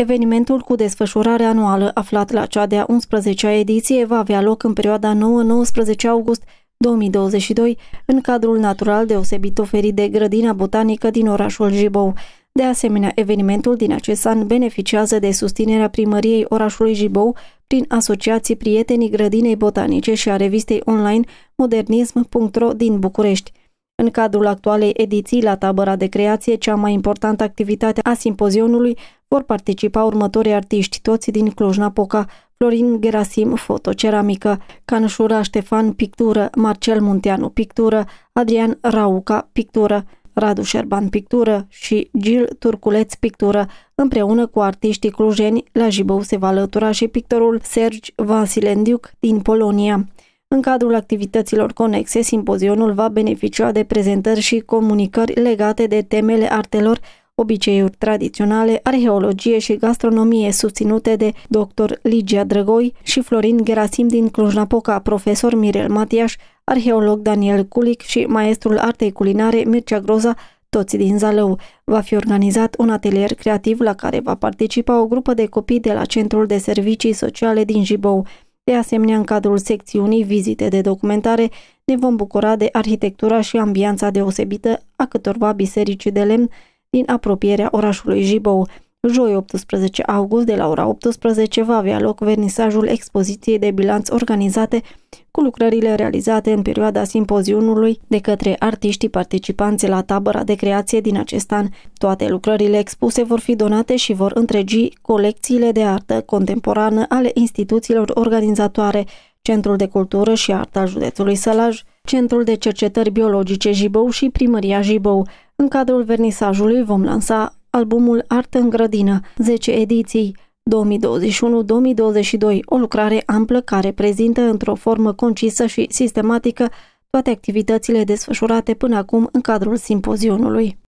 Evenimentul cu desfășurare anuală aflat la cea de-a 11-a ediție va avea loc în perioada 9-19 august 2022 în cadrul natural deosebit oferit de Grădina Botanică din orașul Jibou. De asemenea, evenimentul din acest an beneficiază de susținerea primăriei orașului Jibou prin asociații prietenii Grădinei Botanice și a revistei online modernism.ro din București. În cadrul actualei ediții la tabăra de creație, cea mai importantă activitate a simpozionului, vor participa următorii artiști, toți din Cluj-Napoca, Florin Gerasim, fotoceramică, Canșura Ștefan, pictură, Marcel Munteanu, pictură, Adrian Rauca, pictură, Radu Șerban Pictură și Gil Turculeț Pictură. Împreună cu artiștii clujeni, la Jibou se va alătura și pictorul Sergi Vasilendiuc din Polonia. În cadrul activităților conexe, simpozionul va beneficia de prezentări și comunicări legate de temele artelor, obiceiuri tradiționale, arheologie și gastronomie susținute de dr. Ligia Drăgoi și Florin Gerasim din Cluj-Napoca, profesor Mirel Matiaș, arheolog Daniel Culic și maestrul artei culinare Mircea Groza, toți din Zalău. Va fi organizat un atelier creativ la care va participa o grupă de copii de la Centrul de Servicii Sociale din Jibou. De asemenea, în cadrul secțiunii Vizite de documentare, ne vom bucura de arhitectura și ambianța deosebită a câtorva biserici de lemn din apropierea orașului Jibou, Joi 18 august de la ora 18 va avea loc vernisajul expoziției de bilanț organizate cu lucrările realizate în perioada simpozionului de către artiștii participanți la tabăra de creație din acest an. Toate lucrările expuse vor fi donate și vor întregi colecțiile de artă contemporană ale instituțiilor organizatoare, Centrul de Cultură și Artă Județului Sălaj, Centrul de Cercetări Biologice Jibou și Primăria Jibou. În cadrul vernisajului vom lansa albumul Artă în grădină, 10 ediții, 2021-2022, o lucrare amplă care prezintă într-o formă concisă și sistematică toate activitățile desfășurate până acum în cadrul simpozionului.